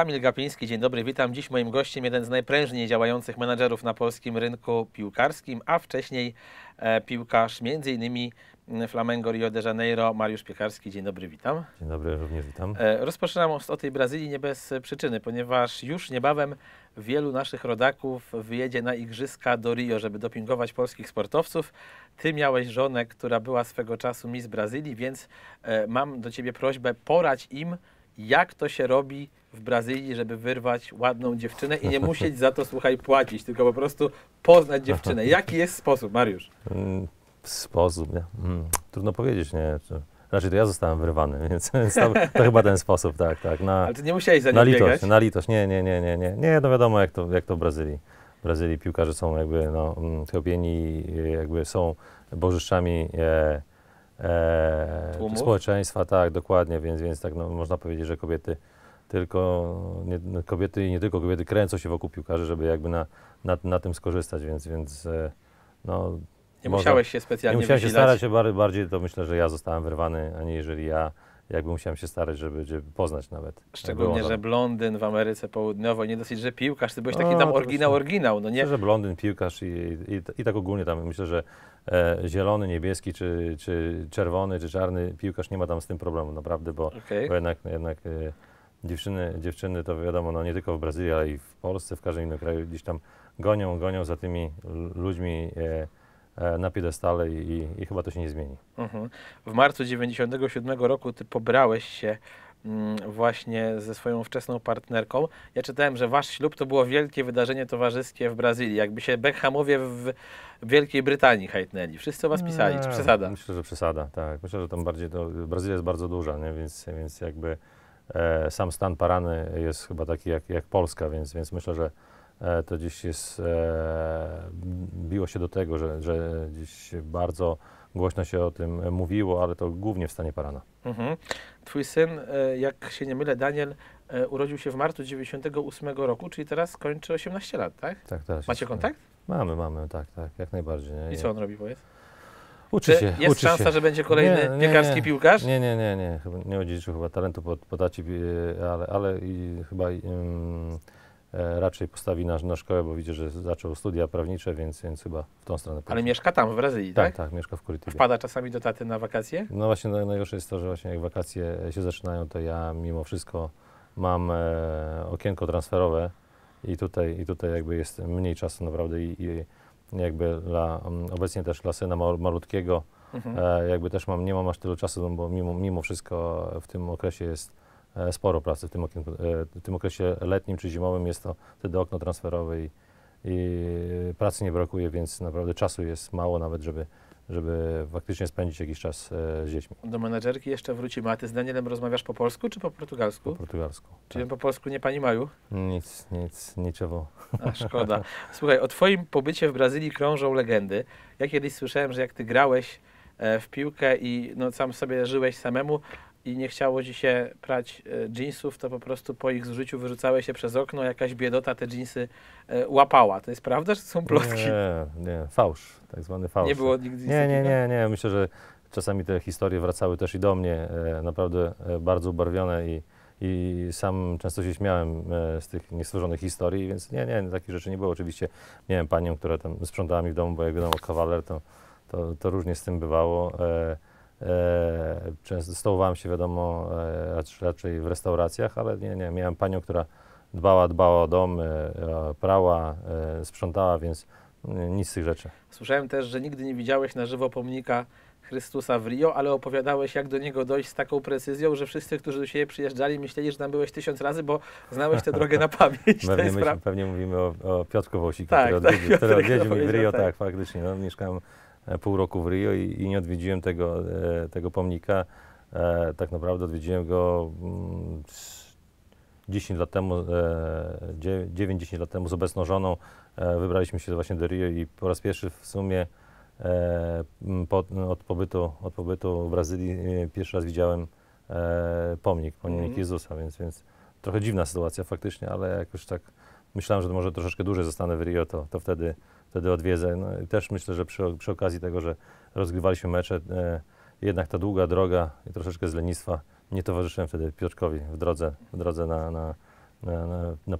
Kamil Gapiński, dzień dobry, witam. Dziś moim gościem jeden z najprężniej działających menadżerów na polskim rynku piłkarskim, a wcześniej e, piłkarz m.in. Mm, Flamengo Rio de Janeiro, Mariusz Piekarski. Dzień dobry, witam. Dzień dobry, również witam. E, rozpoczynam o tej Brazylii nie bez e, przyczyny, ponieważ już niebawem wielu naszych rodaków wyjedzie na igrzyska do Rio, żeby dopingować polskich sportowców. Ty miałeś żonę, która była swego czasu Miss Brazylii, więc e, mam do ciebie prośbę, porać im, jak to się robi w Brazylii, żeby wyrwać ładną dziewczynę i nie musieć za to, słuchaj, płacić, tylko po prostu poznać dziewczynę. Jaki jest sposób, Mariusz? Mm, sposób, nie? Mm, trudno powiedzieć, nie? Raczej to ja zostałem wyrwany, więc to, to chyba ten sposób, tak, tak. Na, Ale ty nie musiałeś za nim na litość, biegać? Na litość, nie, nie, nie, nie, nie. Nie, no wiadomo, jak to, jak to w Brazylii. W Brazylii piłkarze są jakby, no, tropieni, mm, jakby są bożyszczami e, e, społeczeństwa, tak, dokładnie, więc, więc tak no, można powiedzieć, że kobiety tylko nie, kobiety i nie tylko kobiety kręcą się wokół piłkarzy, żeby jakby na, na, na tym skorzystać, więc, więc e, no, nie musiałeś się specjalnie Nie musiałem się starać, bardziej to myślę, że ja zostałem wyrwany, a nie jeżeli ja jakby musiałem się starać, żeby, żeby poznać nawet. Szczególnie, że Blondyn w Ameryce Południowej, nie dosyć, że piłkarz, ty byłeś taki no, tam oryginał, no. oryginał, no nie? Myślę, że Blondyn, piłkarz i, i, i tak ogólnie tam myślę, że e, zielony, niebieski, czy, czy czerwony, czy czarny piłkarz nie ma tam z tym problemu naprawdę, bo, okay. bo jednak, jednak e, dziewczyny, dziewczyny to wiadomo, no nie tylko w Brazylii, ale i w Polsce, w każdym innym kraju gdzieś tam gonią, gonią za tymi ludźmi, e, E, na piedestale i, i chyba to się nie zmieni. Mhm. W marcu 97 roku ty pobrałeś się mm, właśnie ze swoją wczesną partnerką. Ja czytałem, że wasz ślub to było wielkie wydarzenie towarzyskie w Brazylii, jakby się Beckhamowie w Wielkiej Brytanii hajtnęli. Wszyscy o was pisali, czy przesada? Myślę, że przesada, tak. Myślę, że tam bardziej, to, Brazylia jest bardzo duża, nie? Więc, więc jakby e, sam stan Parany jest chyba taki jak, jak Polska, więc, więc myślę, że E, to gdzieś jest, e, biło się do tego, że, że gdzieś bardzo głośno się o tym mówiło, ale to głównie w stanie Parana. Mhm. Twój syn, e, jak się nie mylę, Daniel, urodził się w marcu 98 roku, czyli teraz kończy 18 lat, tak? Tak, teraz. Macie kontakt? Mamy, mamy, tak, tak, jak najbardziej. Nie? I co on robi, powiedz? Uczy się, jest uczy szansa, się. że będzie kolejny nie, piekarski nie, piłkarz? Nie, nie, nie, nie. Chyba nie odziedziczył chyba talentu po, po ale, ale i, chyba mm, E, raczej postawi na, na szkołę, bo widzę, że zaczął studia prawnicze, więc, więc chyba w tą stronę pójdzie. Ale mieszka tam, w Brazylii, tak? Tak, tak mieszka w Curitiba. Wpada czasami do taty na wakacje? No właśnie, najgorsze jest to, że właśnie jak wakacje się zaczynają, to ja mimo wszystko mam e, okienko transferowe i tutaj, i tutaj jakby jest mniej czasu naprawdę i, i jakby dla, obecnie też dla syna malutkiego mhm. e, jakby też mam, nie mam aż tyle czasu, no bo mimo, mimo wszystko w tym okresie jest E, sporo pracy w tym, e, w tym okresie letnim czy zimowym. Jest to wtedy okno transferowe i, i pracy nie brakuje, więc naprawdę czasu jest mało nawet, żeby żeby faktycznie spędzić jakiś czas e, z dziećmi. Do menedżerki jeszcze wrócimy. A ty z Danielem rozmawiasz po polsku czy po portugalsku? Po portugalsku. Czyli tak. po polsku nie pani Maju? Nic, nic, niczego. A, szkoda. Słuchaj, o twoim pobycie w Brazylii krążą legendy. Ja kiedyś słyszałem, że jak ty grałeś w piłkę i no, sam sobie żyłeś samemu, i nie chciało ci się prać e, jeansów, to po prostu po ich zużyciu wyrzucałeś się przez okno, jakaś biedota te jeansy e, łapała. To jest prawda, że to są plotki? Nie, nie, fałsz, tak zwany fałsz. Nie było nigdy Nie, nie, nie, nie, myślę, że czasami te historie wracały też i do mnie, e, naprawdę bardzo ubarwione i, i sam często się śmiałem z tych niestworzonych historii, więc nie, nie, no, takich rzeczy nie było. Oczywiście miałem panią, która tam sprzątała mi w domu, bo jak wiadomo, kawaler, to, to, to różnie z tym bywało. E, często stołowałem się, wiadomo, e, raczej w restauracjach, ale nie, nie, miałem panią, która dbała, dbała o dom, e, prała, sprzątała, więc nic z tych rzeczy. Słyszałem też, że nigdy nie widziałeś na żywo pomnika Chrystusa w Rio, ale opowiadałeś, jak do niego dojść z taką precyzją, że wszyscy, którzy do siebie przyjeżdżali, myśleli, że tam byłeś tysiąc razy, bo znałeś tę drogę na pamięć. pewnie, myśl, pewnie mówimy o, o Piotrku Wąsiku, tak, który, tak, odwiedził, który odwiedził mnie w Rio, tak, tak faktycznie. No, mieszkałem E, pół roku w Rio i, i nie odwiedziłem tego, e, tego pomnika. E, tak naprawdę odwiedziłem go 10 mm, lat temu, 9-10 lat temu z obecną żoną. Wybraliśmy się właśnie do Rio i po raz pierwszy w sumie po, od, pobytu, od pobytu w Brazylii pierwszy raz widziałem pomnik, pomnik mm Jezusa, więc, więc trochę dziwna sytuacja faktycznie, ale jak już tak myślałem, że może troszeczkę dłużej zostanę w Rio, to, to wtedy wtedy odwiedzę. No, też myślę, że przy, przy, okazji tego, że rozgrywaliśmy mecze, e, jednak ta długa droga i troszeczkę z lenistwa nie towarzyszyłem wtedy Piotrkowi w drodze, w drodze na, na na, na, na,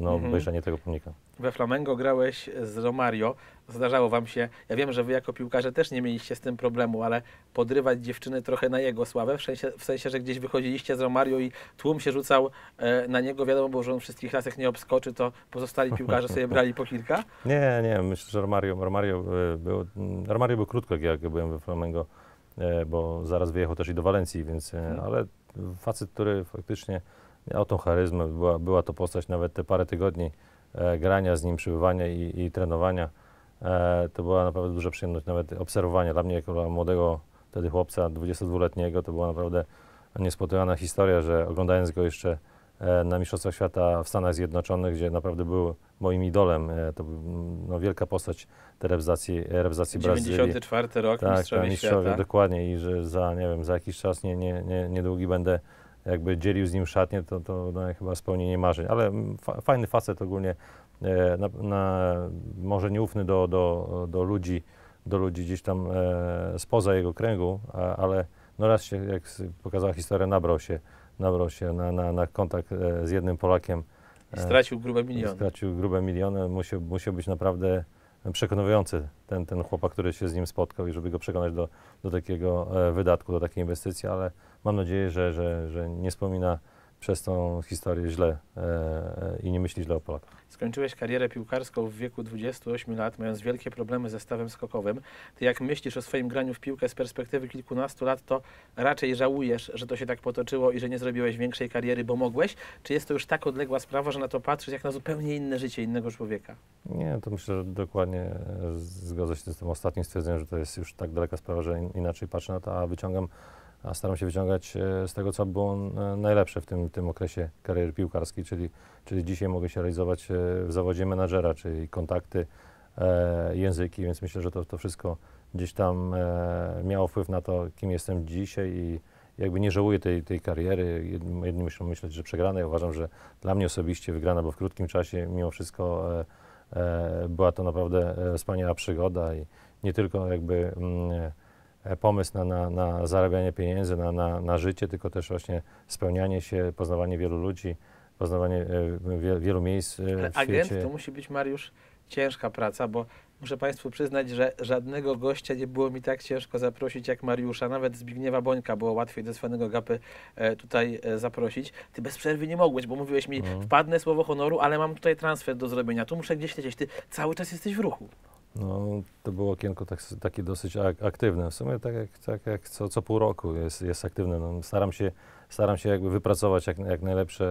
mhm. obejrzenie tego pomnika. We Flamengo grałeś z Romario. Zdarzało wam się, ja wiem, że wy jako piłkarze też nie mieliście z tym problemu, ale podrywać dziewczyny trochę na jego sławę, w sensie, w sensie że gdzieś wychodziliście z Romario i tłum się rzucał e, na niego. Wiadomo było, że on wszystkich lasek nie obskoczy, to pozostali piłkarze sobie brali po kilka? Nie, nie, myślę, że Romario, Romario, e, był, Romario był krótko, jak byłem we Flamengo, e, bo zaraz wyjechał też i do Walencji, więc, hmm. ale facet, który faktycznie miał tą charyzmę, była, była to postać nawet te parę tygodni e, grania z nim, przybywania i, i trenowania. E, to była naprawdę duża przyjemność, nawet obserwowanie dla mnie jako młodego wtedy chłopca, 22-letniego, to była naprawdę niespotykana historia, że oglądając go jeszcze e, na Mistrzostwach Świata w Stanach Zjednoczonych, gdzie naprawdę był moim idolem, e, to no, wielka postać tej reprezentacji, e, reprezentacji 94 Brazylii. rok, tak, tak świata. Dokładnie i że za, nie wiem, za jakiś czas nie, nie, nie, niedługi będę jakby dzielił z nim szatnię, to, to no, chyba spełnienie marzeń. Ale fa fajny facet ogólnie, e, na, na, może nieufny do, do, do ludzi, do ludzi gdzieś tam e, spoza jego kręgu, a, ale no raz się, jak pokazała historia, nabrał się, nabrał się na, na, na kontakt e, z jednym Polakiem. I e, stracił grube miliony. Stracił grube miliony, musiał, musiał być naprawdę przekonujący ten, ten chłopak, który się z nim spotkał i żeby go przekonać do, do takiego e, wydatku, do takiej inwestycji, ale mam nadzieję, że, że, że nie wspomina przez tą historię źle e, e, i nie myśli źle o Polakach. Skończyłeś karierę piłkarską w wieku 28 lat, mając wielkie problemy ze stawem skokowym. Ty jak myślisz o swoim graniu w piłkę z perspektywy kilkunastu lat, to raczej żałujesz, że to się tak potoczyło i że nie zrobiłeś większej kariery, bo mogłeś? Czy jest to już tak odległa sprawa, że na to patrzysz jak na zupełnie inne życie innego człowieka? Nie, to myślę, że dokładnie zgodzę się z tym ostatnim stwierdzeniem, że to jest już tak daleka sprawa, że inaczej patrzę na to, a wyciągam a staram się wyciągać e, z tego, co było najlepsze w tym, tym okresie kariery piłkarskiej, czyli, czyli dzisiaj mogę się realizować e, w zawodzie menadżera, czyli kontakty, e, języki, więc myślę, że to, to wszystko gdzieś tam miało wpływ na to, kim jestem dzisiaj i jakby nie żałuję tej, tej kariery. Jedni myślą myśleć, że przegrana. Ja uważam, że dla mnie osobiście wygrana, bo w krótkim czasie mimo wszystko była to naprawdę wspaniała przygoda i nie tylko jakby mm, E, pomysł na, na, na zarabianie pieniędzy, na, na, na życie, tylko też właśnie spełnianie się, poznawanie wielu ludzi, poznawanie e, wie, wielu miejsc e, Ale w agent świecie. to musi być, Mariusz, ciężka praca, bo muszę Państwu przyznać, że żadnego gościa nie było mi tak ciężko zaprosić jak Mariusza. Nawet Zbigniewa Bońka było łatwiej do swojego gapy tutaj zaprosić. Ty bez przerwy nie mogłeś, bo mówiłeś mi, mhm. wpadnę słowo honoru, ale mam tutaj transfer do zrobienia, tu muszę gdzieś lecieć. Ty cały czas jesteś w ruchu. No, to było okienko tak, takie dosyć aktywne. W sumie tak jak, tak jak co, co pół roku jest, jest aktywne. No, staram, się, staram się jakby wypracować jak, jak najlepsze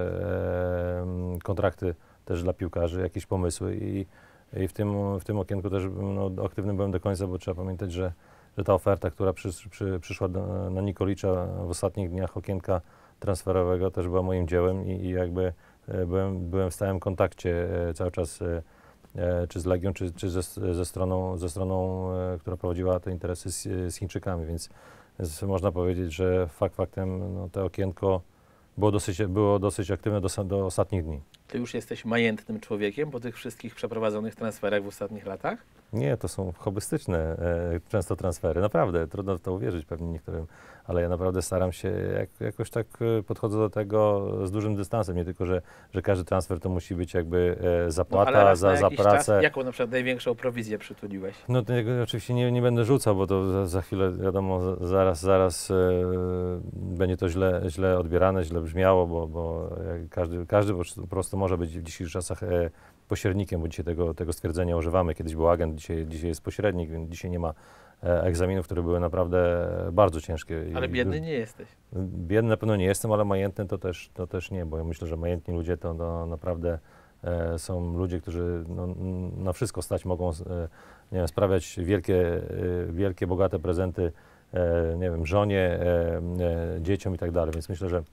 e, kontrakty też dla piłkarzy, jakieś pomysły i, i w, tym, w tym okienku też no, aktywny byłem do końca, bo trzeba pamiętać, że, że ta oferta, która przy, przy, przyszła do, na Nikolicza w ostatnich dniach okienka transferowego też była moim dziełem i, i jakby e, byłem, byłem w stałym kontakcie e, cały czas e, E, czy z Legią, czy, czy ze, ze, stroną, ze stroną, e, która prowadziła te interesy z, z Chińczykami, więc, więc, można powiedzieć, że fakt faktem no, to okienko było dosyć, było dosyć aktywne do, do ostatnich dni. Ty już jesteś majętnym człowiekiem po tych wszystkich przeprowadzonych transferach w ostatnich latach? Nie, to są hobbystyczne e, często transfery. Naprawdę, trudno w to uwierzyć pewnie niektórym, ale ja naprawdę staram się, jak, jakoś tak e, podchodzę do tego z dużym dystansem. Nie tylko, że, że każdy transfer to musi być jakby e, no, zapłata no, za, za pracę. Czas, jaką na przykład największą prowizję przytuliłeś? No to, oczywiście nie, nie będę rzucał, bo to za, za chwilę, wiadomo, zaraz, zaraz e, będzie to źle, źle odbierane, źle brzmiało, bo, bo e, każdy, każdy po prostu może być w dzisiejszych czasach e, pośrednikiem, bo dzisiaj tego, tego stwierdzenia używamy. Kiedyś był agent, dzisiaj, dzisiaj jest pośrednik, więc dzisiaj nie ma e, egzaminów, które były naprawdę bardzo ciężkie. Ale biedny nie jesteś. Biedny na pewno nie jestem, ale majętny to też, to też nie, bo ja myślę, że majętni ludzie to naprawdę e, są ludzie, którzy no, na wszystko stać mogą, e, nie wiem, sprawiać wielkie, e, wielkie bogate prezenty, e, nie wiem, żonie, dzieciom i tak dalej, więc myślę, że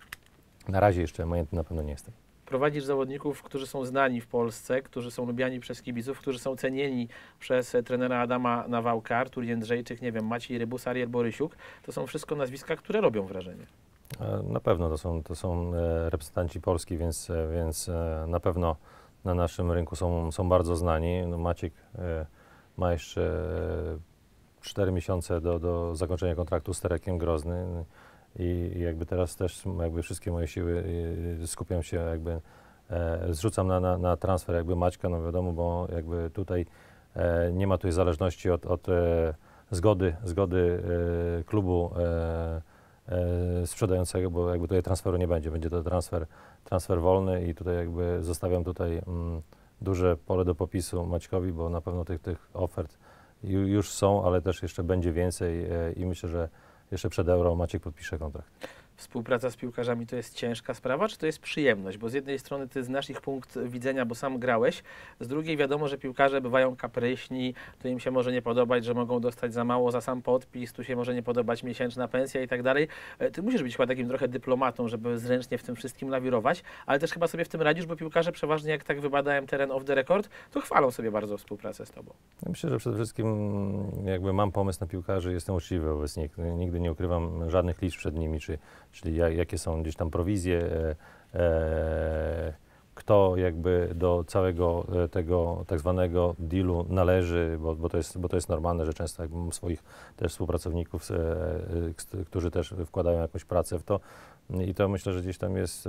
na razie jeszcze majętny na pewno nie jestem prowadzisz zawodników, którzy są znani w Polsce, którzy są lubiani przez kibiców, którzy są cenieni przez e, trenera Adama Nawałka, Artur Jędrzejczyk, nie wiem, Maciej Rybus, Ariel Borysiuk, to są wszystko nazwiska, które robią wrażenie. E, na pewno to są, to są e, reprezentanci Polski, więc, więc na pewno na naszym rynku są, są bardzo znani. No Maciek ma jeszcze 4 miesiące do, do zakończenia kontraktu z Terekiem Grozny i jakby teraz też jakby wszystkie moje siły y, y, skupiam się jakby, e, zrzucam na, na, na, transfer jakby Maćka, no wiadomo, bo jakby tutaj e, nie ma tutaj zależności od, od e, zgody, zgody e, klubu e, e, sprzedającego, bo jakby tutaj transferu nie będzie, będzie to transfer, transfer wolny i tutaj jakby zostawiam tutaj mm, duże pole do popisu Maćkowi, bo na pewno tych, tych ofert już są, ale też jeszcze będzie więcej i myślę, że jeszcze przed Euro Maciek podpisze kontrakt współpraca z piłkarzami to jest ciężka sprawa, czy to jest przyjemność? Bo z jednej strony ty znasz ich punkt widzenia, bo sam grałeś, z drugiej wiadomo, że piłkarze bywają kapryśni, tu im się może nie podobać, że mogą dostać za mało za sam podpis, tu się może nie podobać miesięczna pensja i tak dalej. E, ty musisz być chyba takim trochę dyplomatą, żeby zręcznie w tym wszystkim lawirować, ale też chyba sobie w tym radzisz, bo piłkarze przeważnie, jak tak wybadałem teren off the record, to chwalą sobie bardzo współpracę z tobą. Ja myślę, że przede wszystkim jakby mam pomysł na piłkarzy, jestem uczciwy wobec nich. Nigdy nie ukrywam żadnych liczb przed nimi, czy czyli jakie są gdzieś tam prowizje, e, e, kto jakby do całego e, tego tak zwanego dealu należy, bo, bo, to jest, bo to jest normalne, że często jak mam swoich też współpracowników, którzy też wkładają jakąś pracę w to i to myślę, że gdzieś tam jest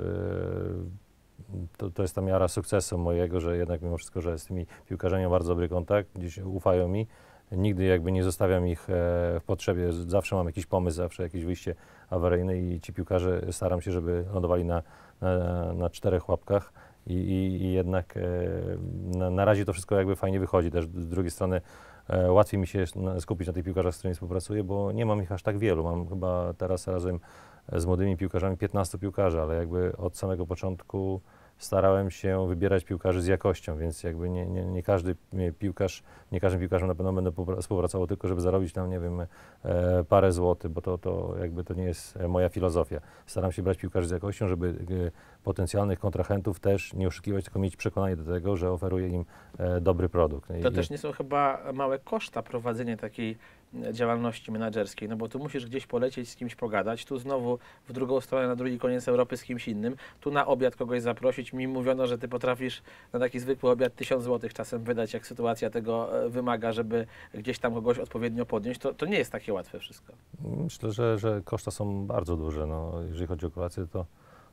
to, to jest ta miara sukcesu mojego, że jednak mimo wszystko, że z tymi piłkarzami mam bardzo dobry kontakt, gdzieś ufają mi, nigdy jakby nie zostawiam ich e, w potrzebie. Zawsze mam jakiś pomysł, zawsze jakieś wyjście awaryjne i ci piłkarze staram się, żeby lądowali na, na, na czterech łapkach. I, i, i jednak e, na, na, razie to wszystko jakby fajnie wychodzi. Też z drugiej strony e, łatwiej mi się skupić na tych piłkarzach, z którymi współpracuję, bo nie mam ich aż tak wielu. Mam chyba teraz razem z młodymi piłkarzami 15 piłkarzy, ale jakby od samego początku starałem się wybierać piłkarzy z jakością, więc jakby nie, nie, nie każdy piłkarz, nie każdym piłkarzem na pewno będę współpracował tylko, żeby zarobić tam, nie wiem, e, parę złotych, bo to, to jakby to nie jest moja filozofia. Staram się brać piłkarzy z jakością, żeby e, potencjalnych kontrahentów też nie oszukiwać, tylko mieć przekonanie do tego, że oferuje im e, dobry produkt. I, to też nie są chyba małe koszta prowadzenia takiej e, działalności menedżerskiej, no bo tu musisz gdzieś polecieć, z kimś pogadać, tu znowu w drugą stronę, na drugi koniec Europy z kimś innym, tu na obiad kogoś zaprosić. Mi mówiono, że ty potrafisz na taki zwykły obiad tysiąc złotych czasem wydać, jak sytuacja tego e, wymaga, żeby gdzieś tam kogoś odpowiednio podnieść. To, to nie jest takie łatwe wszystko. Myślę, że, że koszta są bardzo duże. No, jeżeli chodzi o kolację, to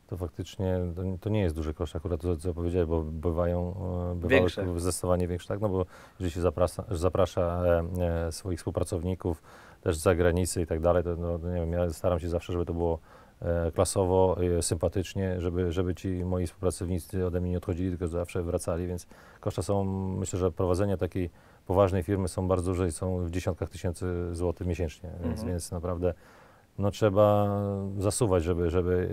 to faktycznie to nie jest duży koszt akurat to, co powiedziałeś, bo bywają e, bywały zdecydowanie większe, tak? No bo jeżeli się zaprasza, zaprasza e, e, swoich współpracowników też z zagranicy i tak dalej, to no, no, nie wiem, ja staram się zawsze, żeby to było e, klasowo, e, sympatycznie, żeby, żeby ci moi współpracownicy ode mnie nie odchodzili, tylko zawsze wracali, więc koszta są, myślę, że prowadzenia takiej poważnej firmy są bardzo duże i są w dziesiątkach tysięcy złotych miesięcznie, więc, mhm. więc naprawdę no trzeba zasuwać, żeby, żeby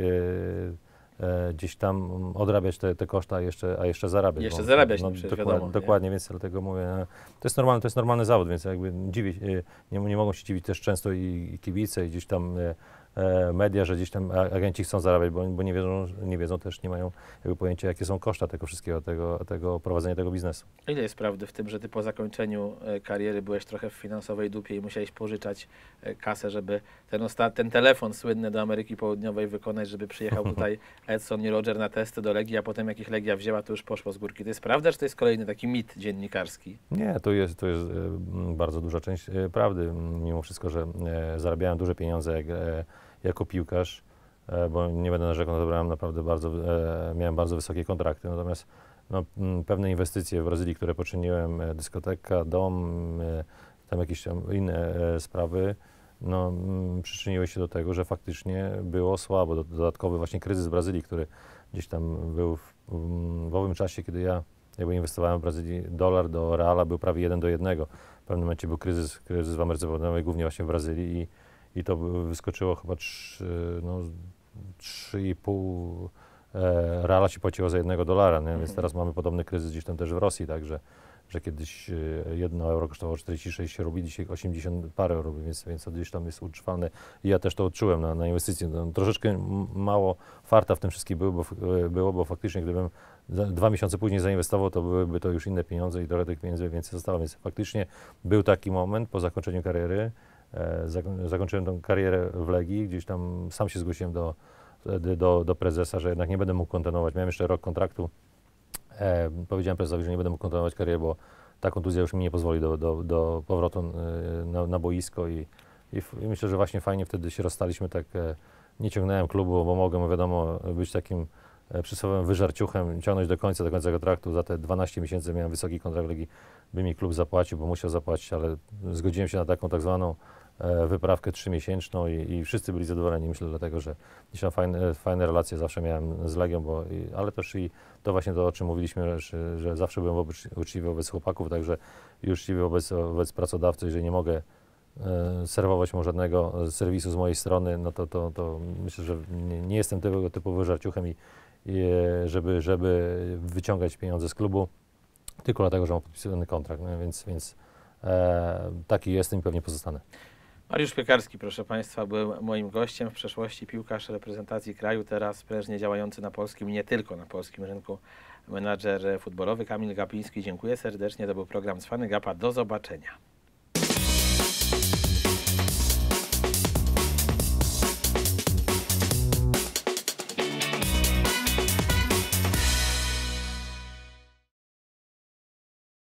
e, e, gdzieś tam odrabiać te, te koszta, a jeszcze, a jeszcze zarabiać. Jeszcze bo, zarabiać, no, przecież, dokład, wiadomo, Dokładnie, nie? więc dlatego mówię, no, to jest normalny, to jest normalny zawód, więc jakby dziwić, e, nie, nie mogą się dziwić też często i, i kibice, i gdzieś tam e, E, media, że gdzieś tam agenci chcą zarabiać, bo, bo nie, wiedzą, nie wiedzą też, nie mają jakby pojęcia, jakie są koszta tego wszystkiego, tego, tego prowadzenia tego biznesu. Ile jest prawdy w tym, że ty po zakończeniu e, kariery byłeś trochę w finansowej dupie i musiałeś pożyczać e, kasę, żeby ten, osta- ten telefon słynny do Ameryki Południowej wykonać, żeby przyjechał tutaj Edson i Roger na testy do Legii, a potem jak ich Legia wzięła, to już poszło z górki. To jest prawda, czy to jest kolejny taki mit dziennikarski? Nie, to jest, to jest bardzo duża część prawdy. Mimo wszystko, że zarabiałem duże pieniądze, jak jako piłkarz, e, bo nie będę narzekał, no to miałem naprawdę bardzo, e, miałem bardzo wysokie kontrakty. Natomiast no, pewne inwestycje w Brazylii, które poczyniłem, e, dyskoteka, dom, tam jakieś tam inne sprawy, no, przyczyniły się do tego, że faktycznie było słabo. Dodatkowy właśnie kryzys w Brazylii, który gdzieś tam był w, w owym czasie, kiedy ja jakby inwestowałem w Brazylii, dolar do reala był prawie 1 do 1. W pewnym momencie był kryzys, kryzys w Ameryce Południowej, głównie właśnie w Brazylii i i to wyskoczyło chyba 3,5 no, e, reala się płaciło za jednego dolara, nie? więc mhm. teraz mamy podobny kryzys gdzieś tam też w Rosji, także że kiedyś e, jedno euro kosztowało 46 rubli, dzisiaj 80 parę rubli, więc, więc to gdzieś tam jest utrwalne. I ja też to odczułem na, na inwestycje. No, troszeczkę mało farta w tym wszystkim było bo, e, było, bo faktycznie gdybym dwa miesiące później zainwestował, to byłyby to już inne pieniądze i trochę tych pieniędzy więcej zostało. Więc faktycznie był taki moment po zakończeniu kariery, E, zakończyłem tą karierę w Legii, gdzieś tam sam się zgłosiłem do, do, do prezesa, że jednak nie będę mógł kontynuować. Miałem jeszcze rok kontraktu. E, powiedziałem prezesowi, że nie będę mógł kontynuować kariery, bo ta kontuzja już mi nie pozwoli do, do, do powrotu e, na, na boisko i, i, i, myślę, że właśnie fajnie wtedy się rozstaliśmy tak. E, nie ciągnąłem klubu, bo mogłem, wiadomo, być takim E, przysłowiowym wyżarciuchem ciągnąć do końca, do końca kontraktu. Za te 12 miesięcy miałem wysoki kontrakt legi, by mi klub zapłacił, bo musiał zapłacić, ale zgodziłem się na taką tak zwaną e, wyprawkę trzymiesięczną i, i wszyscy byli zadowoleni. Myślę dlatego, że gdzieś tam fajne, fajne relacje zawsze miałem z Legią, bo, i, ale też i to właśnie to, o czym mówiliśmy, że, że zawsze byłem wobec, uczciwy wobec chłopaków, także i uczciwy wobec, wobec pracodawcy, że nie mogę e, serwować mu żadnego serwisu z mojej strony, no to, to, to myślę, że nie, nie jestem tego typu wyżarciuchem i żeby, żeby wyciągać pieniądze z klubu tylko dlatego, że mam podpisany kontrakt, no więc, więc e, taki jestem i pewnie pozostanę. Mariusz Piekarski, proszę Państwa, był moim gościem w przeszłości piłkarz reprezentacji kraju, teraz sprężnie działający na polskim i nie tylko na polskim rynku menadżer futbolowy Kamil Gapiński. Dziękuję serdecznie, to był program Cwany Gapa. Do zobaczenia.